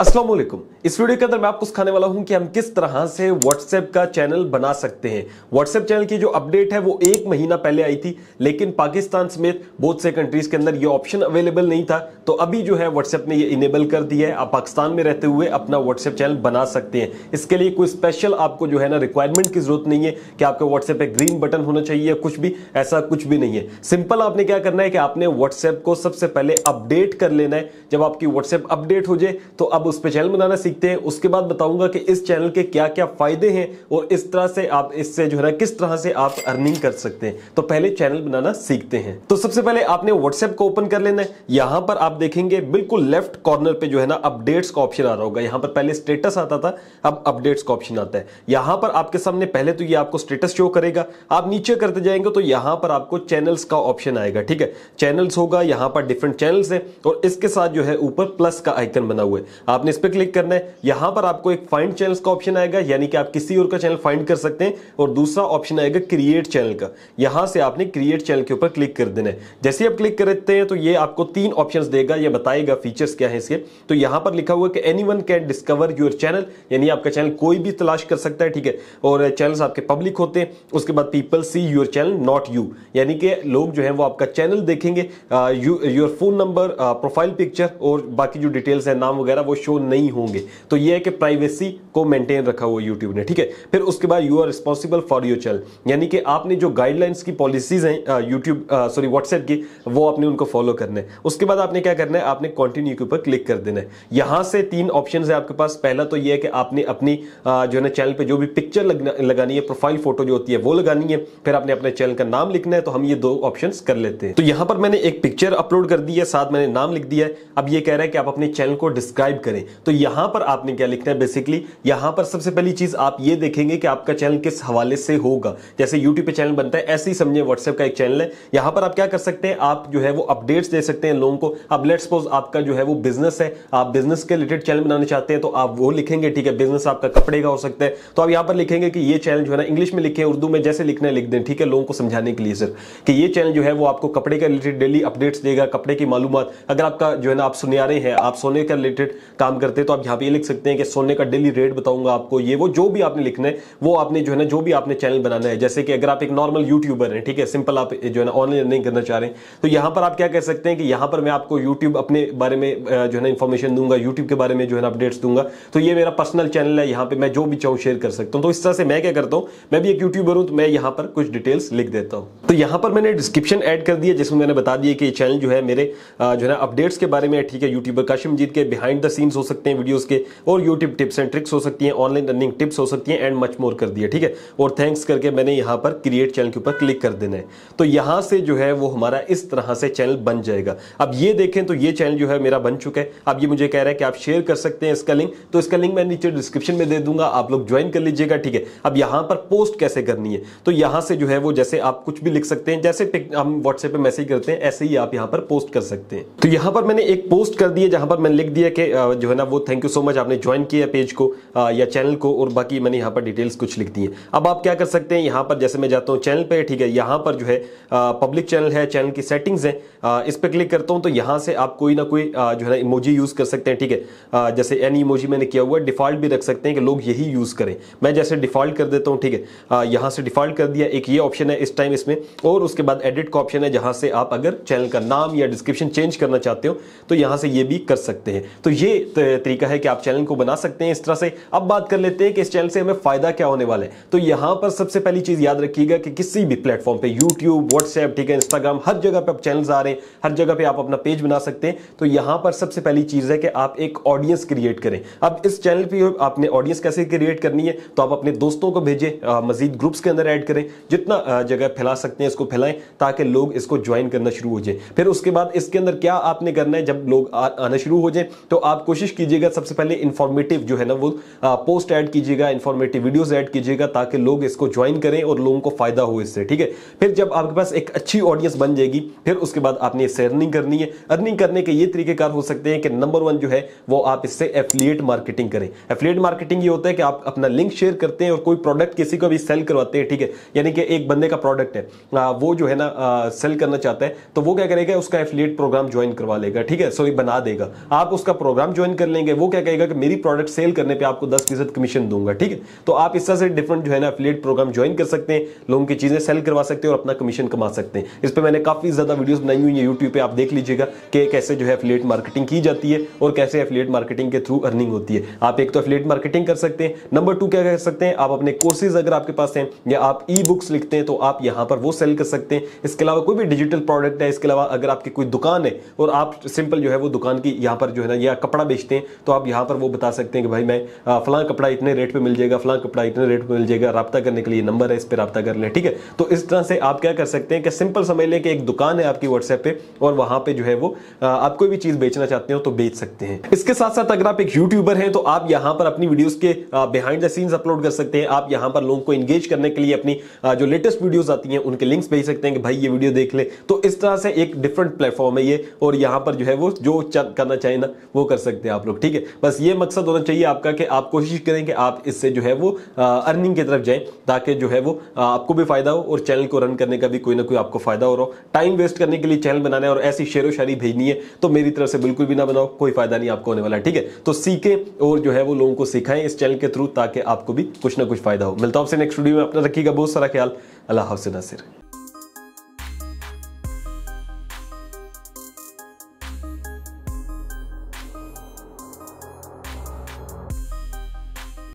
असलम इस वीडियो के अंदर मैं आपको सिखाने वाला हूं कि हम किस तरह से व्हाट्सएप का चैनल बना सकते हैं व्हाट्सएप चैनल की जो अपडेट है वो एक महीना पहले आई थी लेकिन पाकिस्तान समेत बहुत से कंट्रीज के अंदर ये ऑप्शन अवेलेबल नहीं था तो अभी जो है व्हाट्सएप ने ये इनेबल कर दिया है आप पाकिस्तान में रहते हुए अपना व्हाट्सएप चैनल बना सकते हैं इसके लिए कोई स्पेशल आपको जो है ना रिक्वायरमेंट की जरूरत नहीं है कि आपके व्हाट्सएप एक ग्रीन बटन होना चाहिए कुछ भी ऐसा कुछ भी नहीं है सिंपल आपने क्या करना है कि आपने व्हाट्सएप को सबसे पहले अपडेट कर लेना है जब आपकी व्हाट्सएप अपडेट हो जाए तो अब उस पर चैनल बनाना सीखते हैं उसके बाद बताऊंगा कि इस चैनल के क्या क्या फ़ायदे हैं और इस तरह से आप इससे जो है ना किस तरह से आप अर्निंग कर सकते हैं तो पहले चैनल बनाना सीखते हैं तो सबसे पहले आपने व्हाट्सएप को ओपन कर लेना है यहाँ पर आप देखेंगे बिल्कुल लेफ्ट कॉर्नर पे जो है ना अपडेट्स का ऑप्शन आ रहा होगा यहां पर पहले स्टेटस आता था अब अपडेट्स का ऑप्शन आता है यहां पर आपके सामने पहले तो ये आपको स्टेटस शो करेगा आप नीचे करते जाएंगे तो यहां पर आपको चैनल्स का ऑप्शन आएगा ठीक है चैनल्स होगा यहां पर डिफरेंट चैनल्स है और इसके साथ जो है ऊपर प्लस का आइकन बना हुआ है आपने इस पर क्लिक करना है यहां पर आपको एक फाइंड चैनल का ऑप्शन आएगा यानी कि आप किसी और का चैनल फाइंड कर सकते हैं और दूसरा ऑप्शन आएगा क्रिएट चैनल का यहां से आपने क्रिएट चैनल के ऊपर क्लिक कर देना है जैसे आप क्लिक करते हैं तो ये आपको तीन ऑप्शन देगा या बताएगा फीचर्स क्या है इसके तो यहां पर लिखा हुआ कि anyone can discover your channel यानी आपका चैनल कोई भी तलाश कर सकता है ठीक है और चैनल आपके पब्लिक होते हैं उसके बाद people see your channel not you यानी कि लोग जो है वो आपका चैनल देखेंगे your phone number profile picture और बाकी जो डिटेल्स है नाम वगैरह वो शो नहीं होंगे तो यह है कि प्राइवेसी को मेंटेन रखा हुआ यूट्यूब ने ठीक है फिर उसके बाद you are responsible for your channel यानी कि आपने जो गाइडलाइंस की पॉलिसीज हैं यूट्यूब सॉरी व्हाट्सएप की वो आपने उनको फॉलो करना है उसके बाद आपने क्या करना है आपने कॉन्टिन्यू के ऊपर क्लिक कर देना है यहां से तीन ऑप्शन है आपके पास पहला तो यह है कि आपने अपनी जो है ना चैनल पर जो भी पिक्चर लगानी है प्रोफाइल फोटो जो होती है वो लगानी है फिर आपने अपने चैनल का नाम लिखना है तो हम ये दो ऑप्शन कर लेते हैं तो यहां पर मैंने एक पिक्चर अपलोड कर दी है साथ मैंने नाम लिख दिया है अब ये कह रहा है कि आप अपने चैनल को डिस्क्राइब करें करें तो यहां पर आपने क्या लिखना है बेसिकली यहां पर सबसे पहली चीज़ आप ये देखेंगे कि आपका चैनल किस हवाले से होगा जैसे यूट्यूब पे चैनल बनता है ऐसे ही समझे व्हाट्सएप का एक चैनल है यहां पर आप क्या कर सकते हैं आप जो है वो अपडेट्स दे सकते हैं लोगों को अब लेट सपोज आपका जो है वो बिजनेस है आप बिजनेस के रिलेटेड चैनल बनाना चाहते हैं तो आप वो लिखेंगे ठीक है बिजनेस आपका कपड़े का हो सकता है तो आप यहां पर लिखेंगे कि ये चैनल जो है ना इंग्लिश में लिखे उर्दू में जैसे लिखना लिख दें ठीक है लोगों को समझाने के लिए सर कि ये चैनल जो है वो आपको कपड़े के रिलेटेड डेली अपडेट्स देगा कपड़े की मालूम अगर आपका जो है ना आप सुनियारे हैं आप सोने के रिलेटेड काम काम करते हैं तो आप यहां पे ये लिख सकते हैं कि सोने का डेली रेट बताऊंगा आपको ये वो जो भी आपने लिखना है वो आपने जो है ना जो भी आपने चैनल बनाना है जैसे कि अगर आप एक नॉर्मल यूट्यूबर हैं ठीक है सिंपल आप जो है ना ऑनलाइन अर्निंग करना चाह रहे हैं तो यहां पर आप क्या कर सकते हैं कि यहां पर मैं आपको यूट्यूब अपने बारे में जो है ना इंफॉर्मेशन दूंगा यूट्यूब के बारे में जो है ना अपडेट्स दूंगा तो ये मेरा पर्सनल चैनल है यहां पर मैं जो भी चाहूँ शेयर कर सकता हूँ तो इस तरह से मैं क्या करता हूँ मैं भी एक यूट्यूबर हूँ तो मैं यहाँ पर कुछ डिटेल्स लिख देता हूँ तो यहाँ पर मैंने डिस्क्रिप्शन ऐड कर दिया जिसमें मैंने बता दिया कि ये चैनल जो है मेरे जो है अपडेट्स के बारे में ठीक है यूट्यूबर काशिम जीत के बिहाइंड द सीन्स हो सकते हैं वीडियोस के और यूट्यूब टिप्स एंड ट्रिक्स हो सकती हैं ऑनलाइन रनिंग टिप्स हो सकती हैं एंड मच मोर कर दिया ठीक है और थैंक्स करके मैंने यहाँ पर क्रिएट चैनल के ऊपर क्लिक कर देना है तो यहाँ से जो है वो हमारा इस तरह से चैनल बन जाएगा अब ये देखें तो ये चैनल जो है मेरा बन चुका है अब ये मुझे कह रहा है कि आप शेयर कर सकते हैं इसका लिंक तो इसका लिंक मैं नीचे डिस्क्रिप्शन में दे दूंगा आप लोग ज्वाइन कर लीजिएगा ठीक है अब यहाँ पर पोस्ट कैसे करनी है तो यहाँ से जो है वो जैसे आप कुछ भी लिख सकते हैं जैसे हम व्हाट्सएप पे मैसेज करते हैं ऐसे ही आप यहाँ पर पोस्ट कर सकते हैं तो यहाँ पर मैंने एक पोस्ट कर दिया जहां पर मैंने लिख दिया कि जो है ना वो थैंक यू सो मच आपने ज्वाइन किया पेज को या चैनल को और बाकी मैंने यहाँ पर डिटेल्स कुछ लिख दी है अब आप क्या कर सकते हैं यहाँ पर जैसे मैं जाता हूँ चैनल पर ठीक है यहाँ पर जो है पब्लिक चैनल है चैनल की सेटिंग्स है इस पर क्लिक करता हूँ तो यहाँ से आप कोई ना कोई जो है ना इमोजी यूज़ कर सकते हैं ठीक है जैसे एन इमोजी मैंने किया हुआ डिफ़ॉल्ट भी रख सकते हैं कि लोग यही यूज़ करें मैं जैसे डिफ़ॉल्ट कर देता हूँ ठीक है यहाँ से डिफ़ॉल्ट कर दिया एक ये ऑप्शन है इस टाइम इसमें और उसके बाद एडिट का ऑप्शन है जहां से आप अगर चैनल का नाम या डिस्क्रिप्शन चेंज करना चाहते हो तो यहां से ये भी कर सकते हैं तो ये तरीका है कि आप चैनल को बना सकते हैं इस तरह से अब बात कर लेते हैं कि इस चैनल से हमें फ़ायदा क्या होने वाला है तो यहां पर सबसे पहली चीज़ याद रखिएगा कि किसी भी प्लेटफॉर्म पर यूट्यूब व्हाट्सएप ठीक है इंस्टाग्राम हर जगह पर आप चैनल आ रहे हैं हर जगह पर आप अपना पेज बना सकते हैं तो यहां पर सबसे पहली चीज़ है कि आप एक ऑडियंस क्रिएट करें अब इस चैनल पर आपने ऑडियंस कैसे क्रिएट करनी है तो आप अपने दोस्तों को भेजें मजीद ग्रुप्स के अंदर ऐड करें जितना जगह फैला सकते सकते हैं इसको फैलाएं ताकि लोग इसको ज्वाइन करना शुरू हो जाए फिर उसके बाद इसके अंदर क्या आपने करना है जब लोग आना शुरू हो जाए तो आप कोशिश कीजिएगा सबसे पहले इंफॉर्मेटिव जो है ना वो पोस्ट ऐड कीजिएगा इंफॉर्मेटिव वीडियोज ऐड कीजिएगा ताकि लोग इसको ज्वाइन करें और लोगों को फायदा हो इससे ठीक है फिर जब आपके पास एक अच्छी ऑडियंस बन जाएगी फिर उसके बाद आपने इससे अर्निंग करनी है अर्निंग करने के ये तरीकेकार हो सकते हैं कि नंबर वन जो है वो आप इससे एफिलियट मार्केटिंग करें एफिलियट मार्केटिंग ये होता है कि आप अपना लिंक शेयर करते हैं और कोई प्रोडक्ट किसी को भी सेल करवाते हैं ठीक है यानी कि एक बंदे का प्रोडक्ट है वो जो है ना सेल करना चाहता है तो वो क्या करेगा उसका एफिलेट प्रोग्राम ज्वाइन करवा लेगा ठीक है सॉरी बना देगा आप उसका प्रोग्राम ज्वाइन कर लेंगे वो क्या कहेगा कि मेरी प्रोडक्ट सेल करने पे आपको दस फीसद कमीशन दूंगा ठीक है तो आप इस तरह से डिफरेंट जो है ना एफिलेट प्रोग्राम ज्वाइन कर सकते हैं लोगों की चीज़ें सेल करवा सकते हैं और अपना कमीशन कमा सकते हैं इस पर मैंने काफ़ी ज़्यादा वीडियोज़ बनाई हुई है यूट्यूब पर आप देख लीजिएगा कि कैसे जो है एफिलेट मार्केटिंग की जाती है और कैसे एफिलेट मार्केटिंग के थ्रू अर्निंग होती है आप एक तो एफिलेट मार्केटिंग कर सकते हैं नंबर टू क्या कर सकते हैं आप अपने कोर्सेज अगर आपके पास हैं या आप ई बुक्स लिखते हैं तो आप यहाँ पर वो सेल कर सकते हैं इसके अलावा कोई भी डिजिटल प्रोडक्ट है इसके अलावा अगर आपकी कोई दुकान है और आप सिंपल जो है वो दुकान की यहाँ पर जो है ना या कपड़ा बेचते हैं तो आप यहाँ पर वो बता सकते हैं कि भाई मैं फलां कपड़ा इतने रेट पर मिल जाएगा फलां कपड़ा इतने रेट पर मिल जाएगा रबा करने के लिए नंबर है इस पर रबा कर लें ठीक है तो इस तरह से आप क्या कर सकते हैं कि सिंपल समझ लें कि एक दुकान है आपकी व्हाट्सएप पर और वहाँ पर जो है वो आप कोई भी चीज़ बेचना चाहते हो तो बेच सकते हैं इसके साथ साथ अगर आप एक यूट्यूबर हैं तो आप यहाँ पर अपनी वीडियोज के बिहाइंड द सीन्स अपलोड कर सकते हैं आप यहाँ पर लोगों को इंगेज करने के लिए अपनी जो लेटेस्ट वीडियोस आती हैं उनके लिंक्स भेज सकते हैं कि भाई ये वीडियो देख ले तो इस तरह से एक डिफरेंट प्लेटफॉर्म है ये और यहाँ पर जो है वो जो करना चाहिए ना वो कर सकते हैं आप लोग ठीक है बस ये मकसद होना चाहिए आपका कि आप कोशिश करें कि आप इससे जो है वो अर्निंग की तरफ जाएं ताकि जो है वो आपको भी फायदा हो और चैनल को रन करने का भी कोई ना कोई आपको फायदा हो रहा हो टाइम वेस्ट करने के लिए चैनल बनाना है और ऐसी शेर शायरी भेजनी है तो मेरी तरफ से बिल्कुल भी ना बनाओ कोई फायदा नहीं आपको होने वाला ठीक है तो सीखें और जो है वो लोगों को सिखाएं इस चैनल के थ्रू ताकि आपको भी कुछ ना कुछ फायदा हो मिलता हूं आपसे नेक्स्ट वीडियो में अपना रखिएगा बहुत सारा ख्याल अल्लाह हाफ नासिर